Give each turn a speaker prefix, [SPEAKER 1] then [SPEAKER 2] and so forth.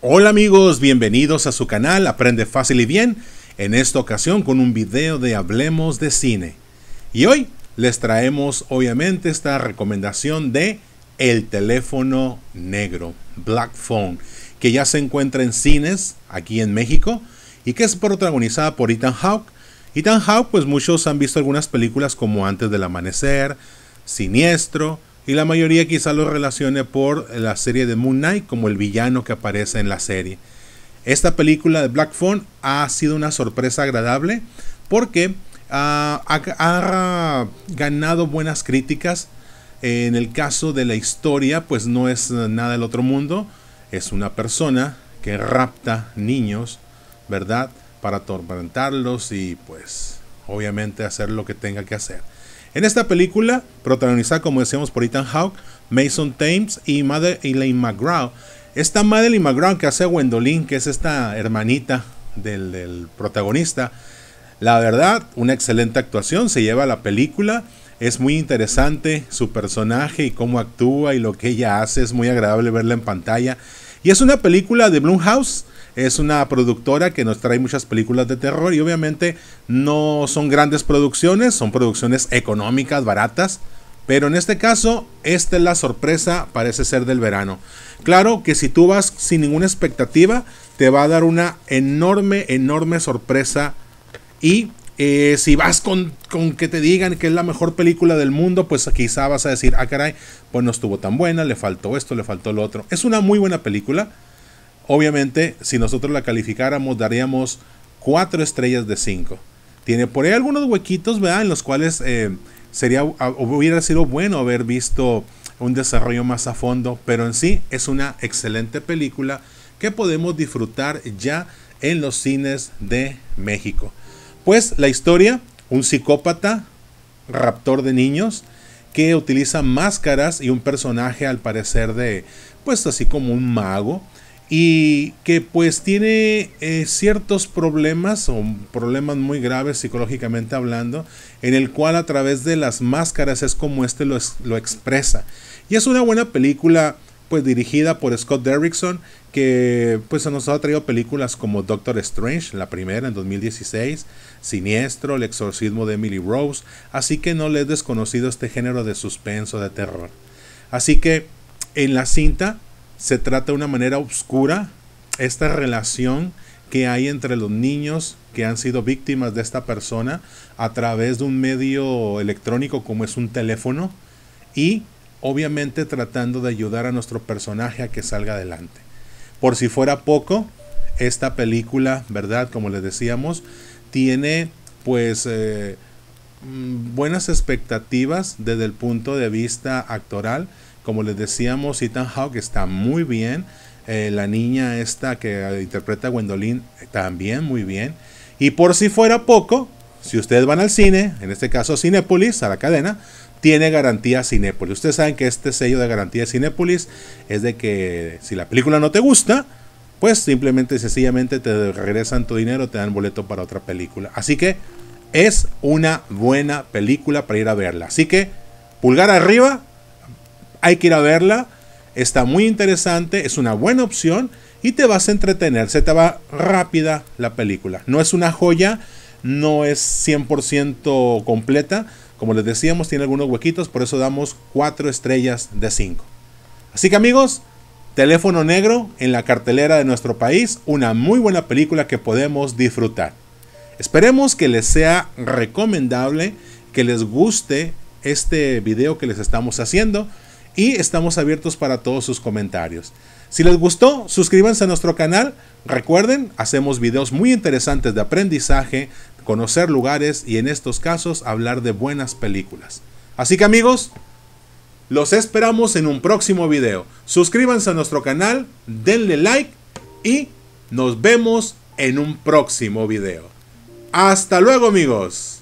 [SPEAKER 1] Hola amigos, bienvenidos a su canal Aprende Fácil y Bien, en esta ocasión con un video de Hablemos de Cine. Y hoy les traemos obviamente esta recomendación de El teléfono negro, Black Phone, que ya se encuentra en cines aquí en México y que es protagonizada por Ethan Hawke. Ethan Hawke, pues muchos han visto algunas películas como Antes del Amanecer, Siniestro, y la mayoría quizá lo relacione por la serie de Moon Knight como el villano que aparece en la serie. Esta película de Black Phone ha sido una sorpresa agradable porque ah, ha, ha, ganado buenas críticas. En el caso de la historia, pues no es nada del otro mundo. Es una persona que rapta niños, ¿verdad? Para atormentarlos y pues obviamente hacer lo que tenga que hacer. En esta película, protagonizada como decíamos por Ethan Hawke, Mason Thames y Madeleine McGraw, esta Madeleine McGraw que hace a Gwendolyn, que es esta hermanita del, protagonista, la verdad, una excelente actuación, se lleva a la película. Es muy interesante su personaje y cómo actúa y lo que ella hace. Es muy agradable verla en pantalla. Y es una película de Blumhouse es una productora que nos trae muchas películas de terror y obviamente no son grandes producciones, son producciones económicas, baratas. Pero en este caso, esta es la sorpresa, parece ser del verano. Claro que si tú vas sin ninguna expectativa, te va a dar una enorme, enorme sorpresa. Y eh, si vas con, con, que te digan que es la mejor película del mundo, pues quizá vas a decir, ah, caray, pues no estuvo tan buena, le faltó esto, le faltó lo otro. Es una muy buena película. Obviamente, si nosotros la calificáramos, daríamos 4 estrellas de 5. Tiene por ahí algunos huequitos, ¿verdad? En los cuales eh, sería, ah, hubiera sido bueno haber visto un desarrollo más a fondo, pero en sí es una excelente película que podemos disfrutar ya en los cines de México. Pues la historia, un psicópata, raptor de niños, que utiliza máscaras y un personaje al parecer de, pues así como un mago, y que pues tiene eh, ciertos problemas o problemas muy graves psicológicamente hablando, en el cual a través de las máscaras es como este lo, lo expresa. Y es una buena película pues dirigida por Scott Derrickson, que pues nos ha traído películas como Doctor Strange, la primera en 2016, Siniestro, El exorcismo de Emily Rose, así que no le he desconocido este género de suspenso, de terror. Así que en la cinta se trata de una manera oscura esta relación que hay entre los niños que han sido víctimas de esta persona a través de un medio electrónico como es un teléfono y obviamente tratando de ayudar a nuestro personaje a que salga adelante. Por si fuera poco, esta película, ¿verdad? Como les decíamos, tiene pues eh, mm, buenas expectativas desde el punto de vista actoral como les decíamos, Ethan Hawke está muy bien. Eh, la niña esta que interpreta a Gwendolyn también muy bien. Y por si fuera poco, si ustedes van al cine, en este caso Cinépolis, a la cadena, tiene garantía Cinépolis. Ustedes saben que este sello de garantía de Cinépolis es de que si la película no te gusta, pues simplemente y sencillamente te regresan tu dinero, te dan boleto para otra película. Así que es una buena película para ir a verla. Así que pulgar arriba hay que ir a verla, está muy interesante, es una buena opción y te vas a entretener, se te va rápida la película. No es una joya, no es 100% completa, como les decíamos, tiene algunos huequitos, por eso damos 4 estrellas de 5. Así que amigos, Teléfono Negro en la cartelera de nuestro país, una muy buena película que podemos disfrutar. Esperemos que les sea recomendable, que les guste este video que les estamos haciendo y estamos abiertos para todos sus comentarios. Si les gustó, suscríbanse a nuestro canal. Recuerden, hacemos videos muy interesantes de aprendizaje, conocer lugares y en estos casos hablar de buenas películas. Así que amigos, los esperamos en un próximo video. Suscríbanse a nuestro canal, denle like y nos vemos en un próximo video. Hasta luego amigos.